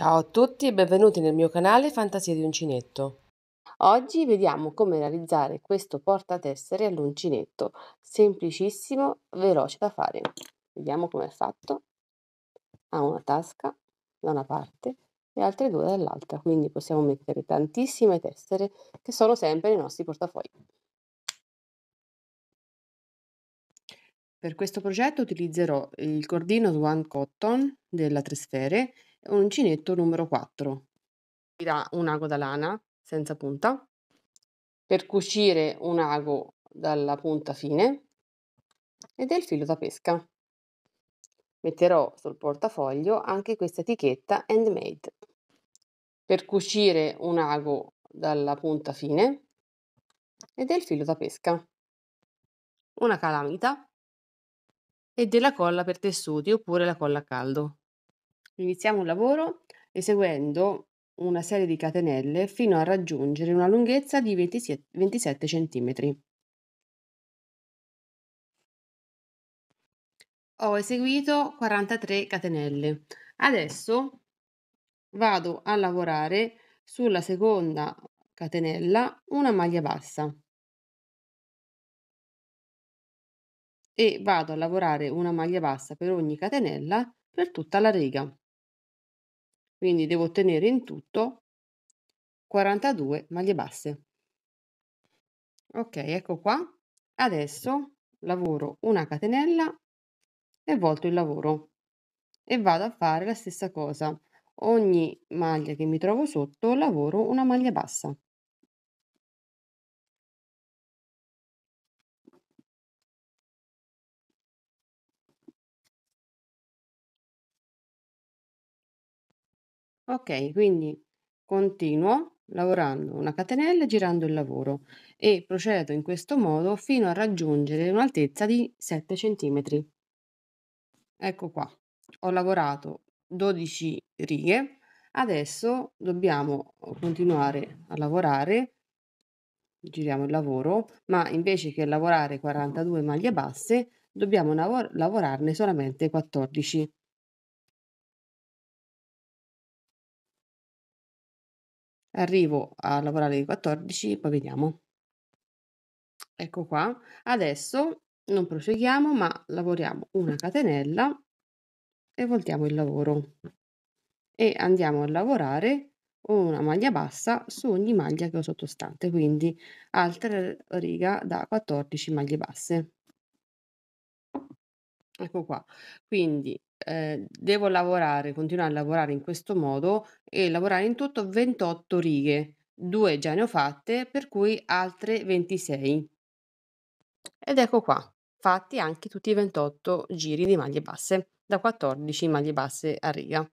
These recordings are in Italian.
Ciao a tutti e benvenuti nel mio canale Fantasia di Uncinetto. Oggi vediamo come realizzare questo portatessere all'uncinetto, semplicissimo, veloce da fare. Vediamo come è fatto. Ha una tasca da una parte e altre due dall'altra, quindi possiamo mettere tantissime tessere che sono sempre nei nostri portafogli. Per questo progetto utilizzerò il cordino Swan Cotton della Tre Sfere uncinetto numero 4. Tira un ago da lana senza punta per cucire un ago dalla punta fine e del filo da pesca. Metterò sul portafoglio anche questa etichetta handmade. Per cucire un ago dalla punta fine e del filo da pesca. Una calamita e della colla per tessuti oppure la colla a caldo. Iniziamo il lavoro eseguendo una serie di catenelle fino a raggiungere una lunghezza di 27 cm. Ho eseguito 43 catenelle. Adesso vado a lavorare sulla seconda catenella una maglia bassa e vado a lavorare una maglia bassa per ogni catenella per tutta la riga quindi devo ottenere in tutto 42 maglie basse. Ok, ecco qua. Adesso lavoro una catenella e volto il lavoro e vado a fare la stessa cosa. Ogni maglia che mi trovo sotto lavoro una maglia bassa. Ok, quindi continuo lavorando una catenella girando il lavoro e procedo in questo modo fino a raggiungere un'altezza di 7 centimetri. Ecco qua, ho lavorato 12 righe, adesso dobbiamo continuare a lavorare, giriamo il lavoro, ma invece che lavorare 42 maglie basse dobbiamo lavorarne solamente 14. Arrivo a lavorare di 14, poi vediamo. Ecco qua. Adesso non proseguiamo, ma lavoriamo una catenella e voltiamo il lavoro. E andiamo a lavorare una maglia bassa su ogni maglia che ho sottostante, quindi altra riga da 14 maglie basse. Ecco qua. Quindi Ehm, devo lavorare, continuare a lavorare in questo modo e lavorare in tutto 28 righe, due già ne ho fatte, per cui altre 26. Ed ecco qua, fatti anche tutti i 28 giri di maglie basse, da 14 maglie basse a riga.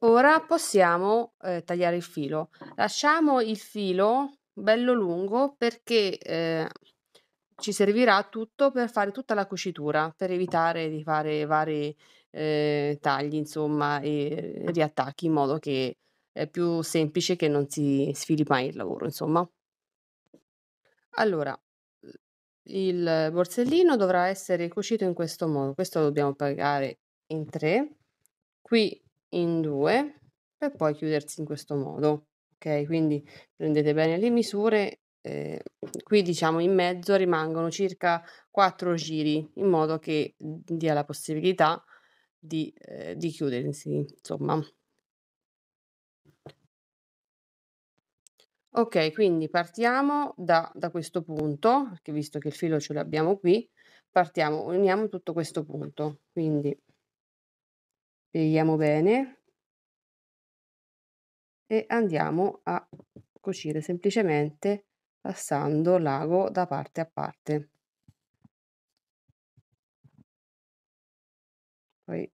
Ora possiamo eh, tagliare il filo. Lasciamo il filo bello lungo perché eh, ci servirà tutto per fare tutta la cucitura, per evitare di fare vari eh, tagli, insomma, e riattacchi in modo che è più semplice che non si sfili mai il lavoro, insomma. Allora, il borsellino dovrà essere cucito in questo modo. Questo lo dobbiamo pagare in tre, qui in due, per poi chiudersi in questo modo. Ok, quindi prendete bene le misure Ehm, qui diciamo in mezzo rimangono circa quattro giri in modo che dia la possibilità di, eh, di chiudersi, insomma. Ok, quindi partiamo da, da questo punto, che visto che il filo ce l'abbiamo qui, partiamo, uniamo tutto questo punto, quindi pieghiamo bene e andiamo a cucire semplicemente passando l'ago da parte a parte. Poi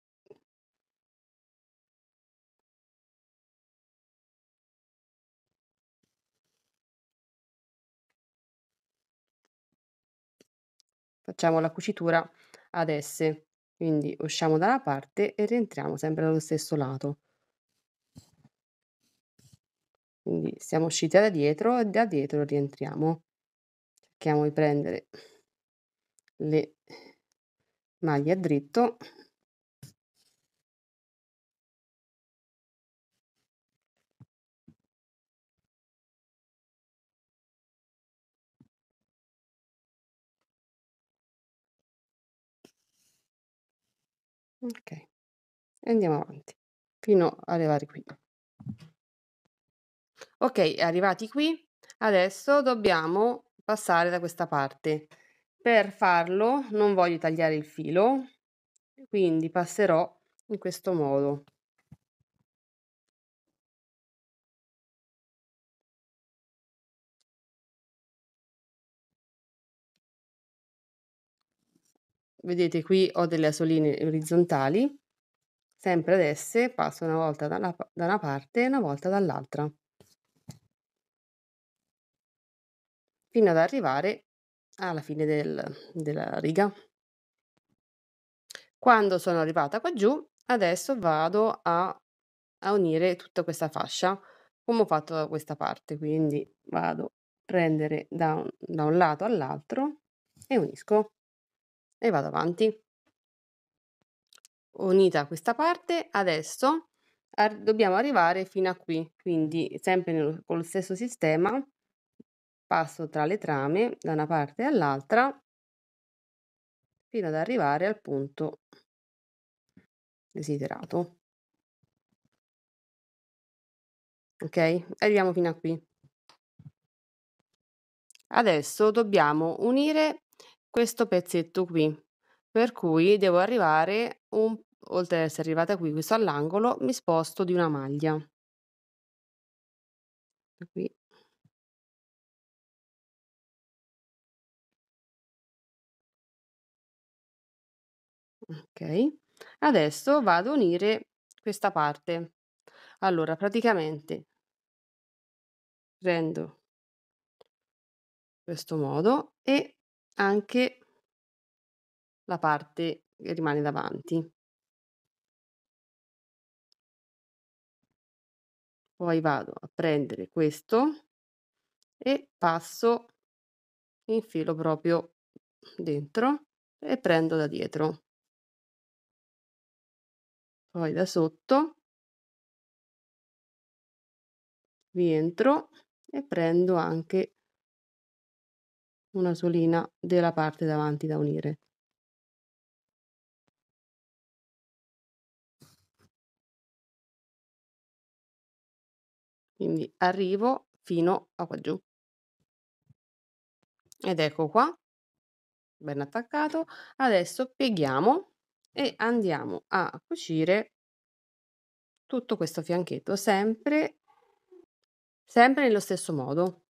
facciamo la cucitura ad S, quindi usciamo da una parte e rientriamo sempre dallo stesso lato. Quindi siamo usciti da dietro e da dietro rientriamo. Cerchiamo di prendere le maglie a dritto. Ok, e andiamo avanti fino ad arrivare qui. Ok, arrivati qui, adesso dobbiamo passare da questa parte. Per farlo non voglio tagliare il filo, quindi passerò in questo modo. Vedete qui ho delle asoline orizzontali, sempre ad esse passo una volta da una, da una parte e una volta dall'altra. fino ad arrivare alla fine del, della riga. Quando sono arrivata qua giù, adesso vado a, a unire tutta questa fascia come ho fatto da questa parte, quindi vado a prendere da un, da un lato all'altro e unisco e vado avanti. Unita questa parte, adesso ar dobbiamo arrivare fino a qui, quindi sempre nello, con lo stesso sistema passo tra le trame da una parte all'altra fino ad arrivare al punto desiderato. Ok, arriviamo fino a qui. Adesso dobbiamo unire questo pezzetto qui, per cui devo arrivare, un, oltre ad essere arrivata qui, qui all'angolo, mi sposto di una maglia. Qui ok Adesso vado a unire questa parte. Allora, praticamente prendo questo modo e anche la parte che rimane davanti. Poi vado a prendere questo e passo infilo proprio dentro e prendo da dietro poi da sotto rientro e prendo anche una solina della parte davanti da unire quindi arrivo fino a qua giù ed ecco qua ben attaccato adesso pieghiamo e andiamo a cucire tutto questo fianchetto sempre, sempre nello stesso modo.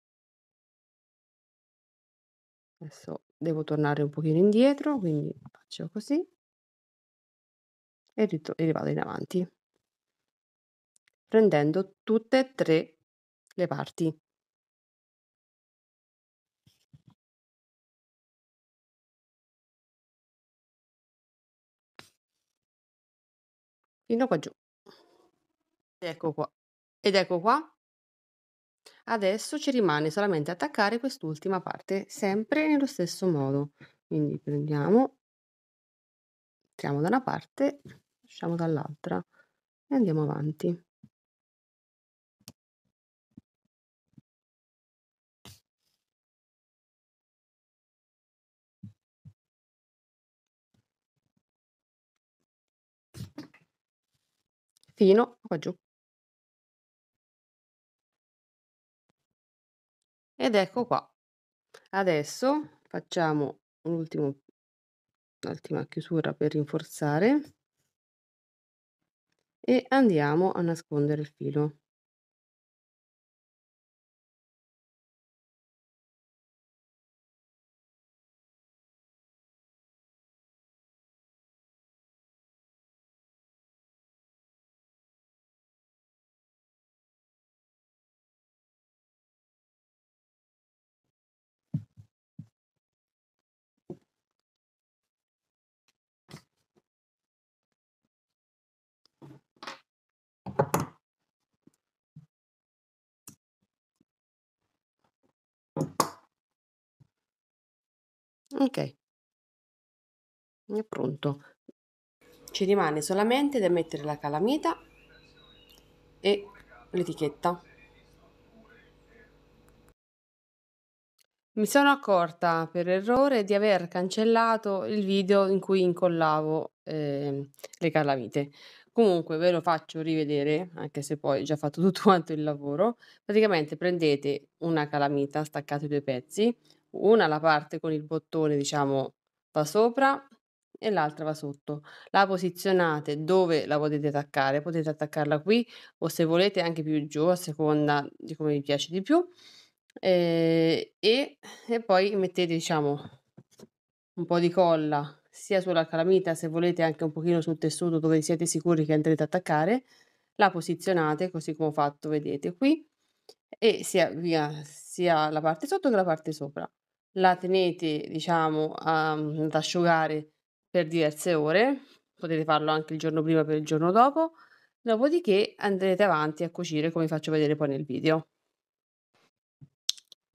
Adesso devo tornare un pochino indietro, quindi faccio così e, ritro- e vado in avanti, prendendo tutte e tre le parti. Fino qua giù. Ecco qua. Ed ecco qua. Adesso ci rimane solamente attaccare quest'ultima parte, sempre nello stesso modo. Quindi prendiamo, mettiamo da una parte, usciamo dall'altra e andiamo avanti. fino qua giù. Ed ecco qua. Adesso facciamo un'ultima chiusura per rinforzare e andiamo a nascondere il filo. Ok. È pronto. Ci rimane solamente da mettere la calamita e l'etichetta. Mi sono accorta per errore di aver cancellato il video in cui incollavo eh, le calamite. Comunque ve lo faccio rivedere, anche se poi ho già fatto tutto quanto il lavoro. Praticamente prendete una calamita, staccate due pezzi, una la parte con il bottone, diciamo, va sopra e l'altra va sotto. La posizionate dove la potete attaccare, potete attaccarla qui o se volete anche più giù a seconda di come vi piace di più. Eh, e, e poi mettete, diciamo, un po' di colla sia sulla calamita, se volete anche un pochino sul tessuto dove siete sicuri che andrete ad attaccare, la posizionate così come ho fatto, vedete qui, e sia via sia la parte sotto che la parte sopra la tenete, diciamo, a- mhmm, ad asciugare per diverse ore, potete farlo anche il giorno prima per il giorno dopo, dopodiché andrete avanti a cucire come vi faccio vedere poi nel video.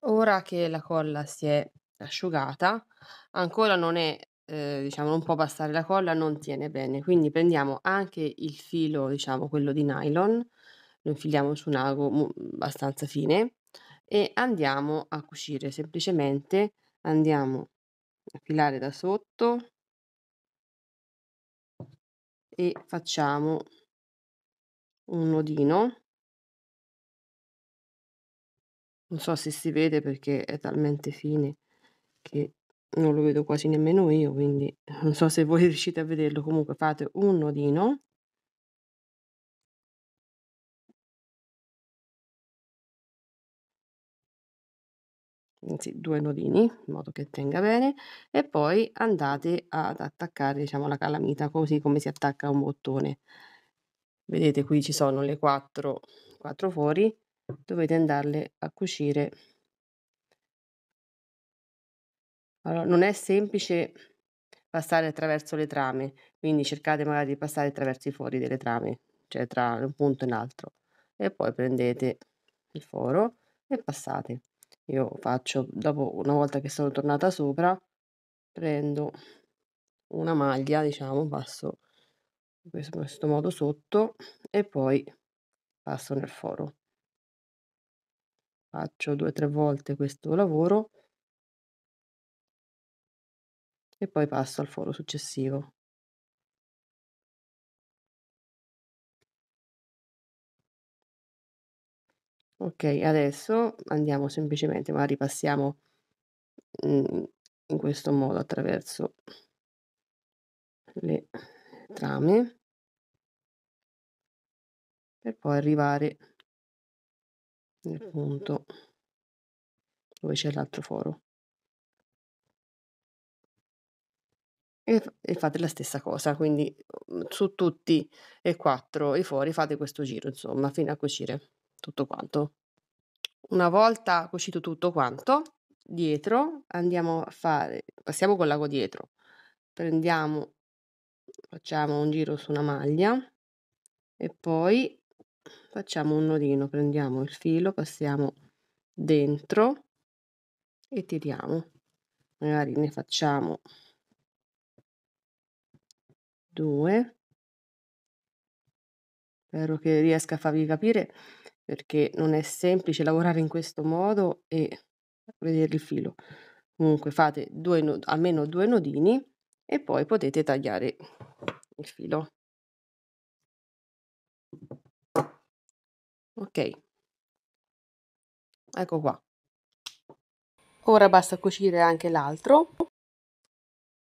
Ora che la colla si è asciugata, ancora non è, eh, diciamo, non può passare la colla, non tiene bene, quindi prendiamo anche il filo, diciamo, quello di nylon, lo infiliamo su un ago mhmm, abbastanza fine e andiamo a cucire semplicemente andiamo a filare da sotto e facciamo un nodino non so se si vede perché è talmente fine che non lo vedo quasi nemmeno io quindi non so se voi riuscite a vederlo comunque fate un nodino anzi due nodini in modo che tenga bene e poi andate ad attaccare diciamo la calamita così come si attacca un bottone vedete qui ci sono le quattro 4 fori dovete andarle a cucire allora, non è semplice passare attraverso le trame quindi cercate magari di passare attraverso i fori delle trame cioè tra un punto e un altro e poi prendete il foro e passate io faccio dopo una volta che sono tornata sopra, prendo una maglia, diciamo, passo in ques questo modo sotto e poi passo nel foro. Faccio 2, tre volte questo lavoro e poi passo al foro successivo. Ok, adesso andiamo semplicemente, ma ripassiamo mm, in questo modo attraverso le trame per poi arrivare nel punto dove c'è l'altro foro. e fate la stessa cosa, quindi mm, su tutti e quattro i fori fate questo giro, insomma, fino a cucire tutto quanto. Una volta cucito tutto quanto, dietro andiamo a fare, passiamo con lago dietro, prendiamo, facciamo un giro su una maglia e poi facciamo un nodino, prendiamo il filo, passiamo dentro e tiriamo. Magari ne facciamo due. Spero che riesca a farvi capire perché non è semplice lavorare in questo modo e vedere il filo. Comunque fate due almeno due nodini e poi potete tagliare il filo. Ok, ecco qua. Ora basta cucire anche l'altro.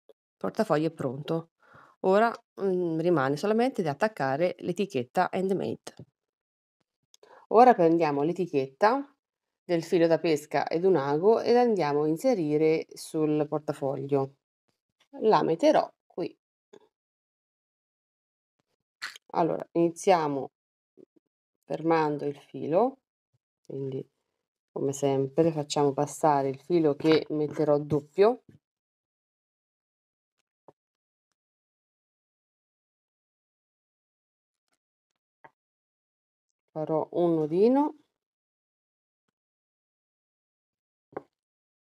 Il portafoglio è pronto. Ora mm, rimane solamente da attaccare l'etichetta handmade. Ora prendiamo l'etichetta del filo da pesca ed un ago ed andiamo a inserire sul portafoglio. La metterò qui. Allora, iniziamo fermando il filo, quindi come sempre facciamo passare il filo che metterò doppio farò un nodino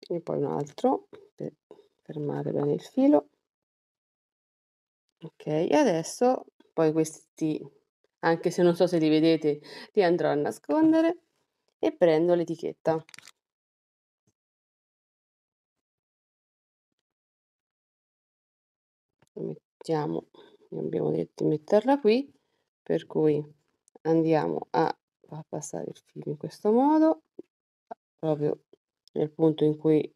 e poi un altro per fermare bene il filo ok adesso poi questi anche se non so se li vedete li andrò a nascondere e prendo l'etichetta mettiamo abbiamo detto di metterla qui per cui andiamo a far passare il filo in questo modo proprio nel punto in cui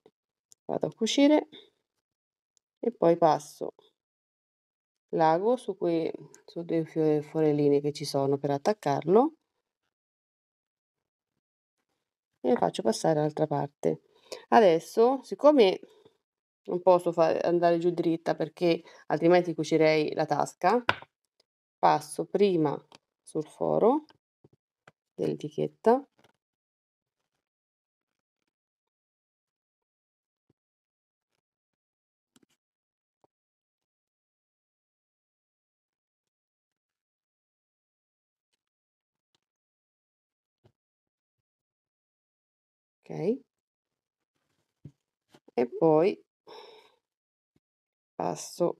vado a cucire e poi passo l'ago su quei su due forelline che ci sono per attaccarlo e faccio passare l'altra parte adesso siccome non posso fare, andare giù dritta perché altrimenti cucirei la tasca passo prima sul foro dell'etichetta ok e poi passo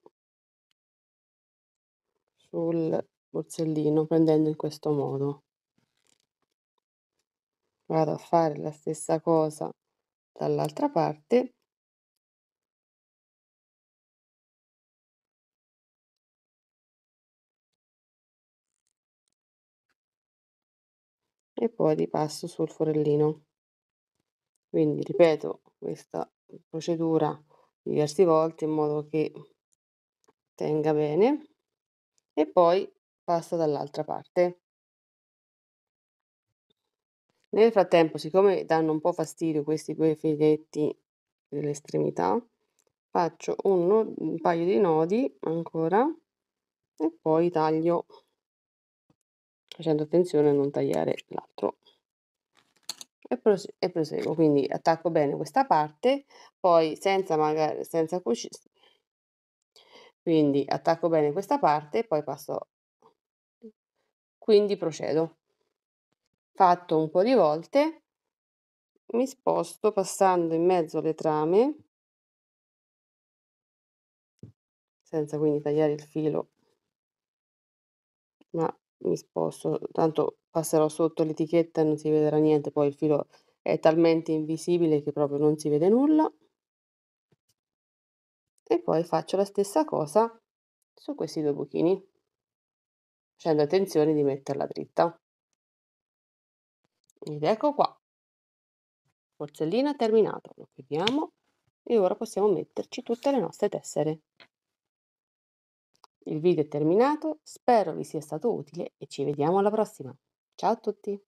sul Borsellino, prendendo in questo modo. Vado a fare la stessa cosa dall'altra parte. E poi ripasso sul forellino. Quindi ripeto questa procedura diverse volte in modo che tenga bene e poi pasta dall'altra parte. Nel frattempo, siccome danno un po' fastidio questi due filetti dell'estremità, faccio un, un paio di nodi ancora e poi taglio facendo attenzione a non tagliare l'altro e, prose e, proseguo quindi attacco bene questa parte poi senza magari senza cucire quindi attacco bene questa parte poi passo quindi procedo. Fatto un po' di volte, mi sposto passando in mezzo alle trame, senza quindi tagliare il filo, ma mi sposto, tanto passerò sotto l'etichetta e non si vedrà niente, poi il filo è talmente invisibile che proprio non si vede nulla. E poi faccio la stessa cosa su questi due buchini facendo attenzione di metterla dritta. Ed ecco qua, forzellina terminato, lo chiudiamo e ora possiamo metterci tutte le nostre tessere. Il video è terminato, spero vi sia stato utile e ci vediamo alla prossima. Ciao a tutti!